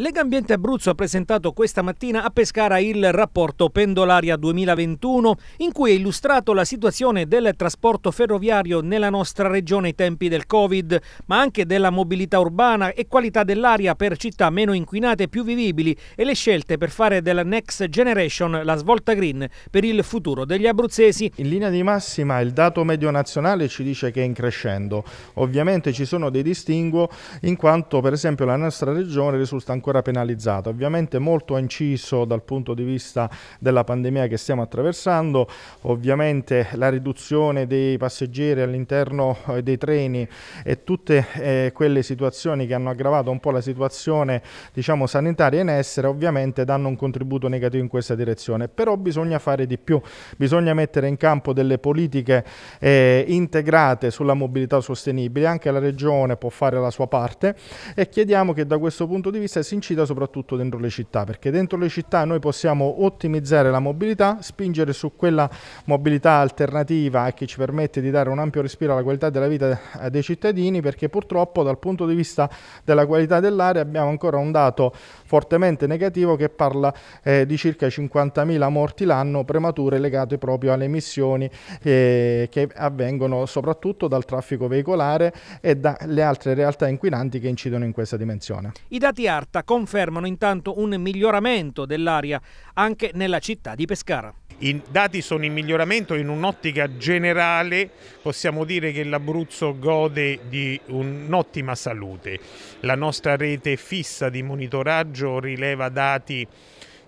Legambiente Abruzzo ha presentato questa mattina a Pescara il rapporto Pendolaria 2021 in cui è illustrato la situazione del trasporto ferroviario nella nostra regione ai tempi del Covid, ma anche della mobilità urbana e qualità dell'aria per città meno inquinate e più vivibili e le scelte per fare della Next Generation la svolta green per il futuro degli abruzzesi. In linea di massima il dato medio nazionale ci dice che è in crescendo. Ovviamente ci sono dei distinguo in quanto per esempio la nostra regione risulta ancora ancora penalizzata. Ovviamente molto inciso dal punto di vista della pandemia che stiamo attraversando, ovviamente la riduzione dei passeggeri all'interno eh, dei treni e tutte eh, quelle situazioni che hanno aggravato un po' la situazione diciamo, sanitaria in essere ovviamente danno un contributo negativo in questa direzione, però bisogna fare di più, bisogna mettere in campo delle politiche eh, integrate sulla mobilità sostenibile, anche la regione può fare la sua parte e chiediamo che da questo punto di vista si rivincita soprattutto dentro le città, perché dentro le città noi possiamo ottimizzare la mobilità, spingere su quella mobilità alternativa che ci permette di dare un ampio respiro alla qualità della vita eh, dei cittadini, perché purtroppo dal punto di vista della qualità dell'aria abbiamo ancora un dato fortemente negativo che parla eh, di circa 50.000 morti l'anno premature legate proprio alle emissioni eh, che avvengono soprattutto dal traffico veicolare e dalle altre realtà inquinanti che incidono in questa dimensione. I dati ARTA giornata confermano intanto un miglioramento dell'aria anche nella città di Pescara. I dati sono in miglioramento in un'ottica generale, possiamo dire che l'Abruzzo gode di un'ottima salute. La nostra rete fissa di monitoraggio rileva dati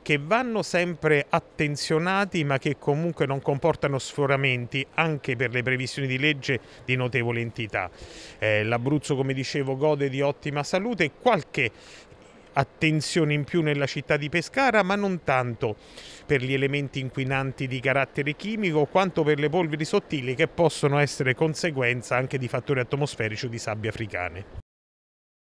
che vanno sempre attenzionati ma che comunque non comportano sforamenti anche per le previsioni di legge di notevole entità. Eh, L'Abruzzo come dicevo gode di ottima salute e qualche attenzione in più nella città di Pescara, ma non tanto per gli elementi inquinanti di carattere chimico quanto per le polveri sottili che possono essere conseguenza anche di fattori atmosferici o di sabbie africane.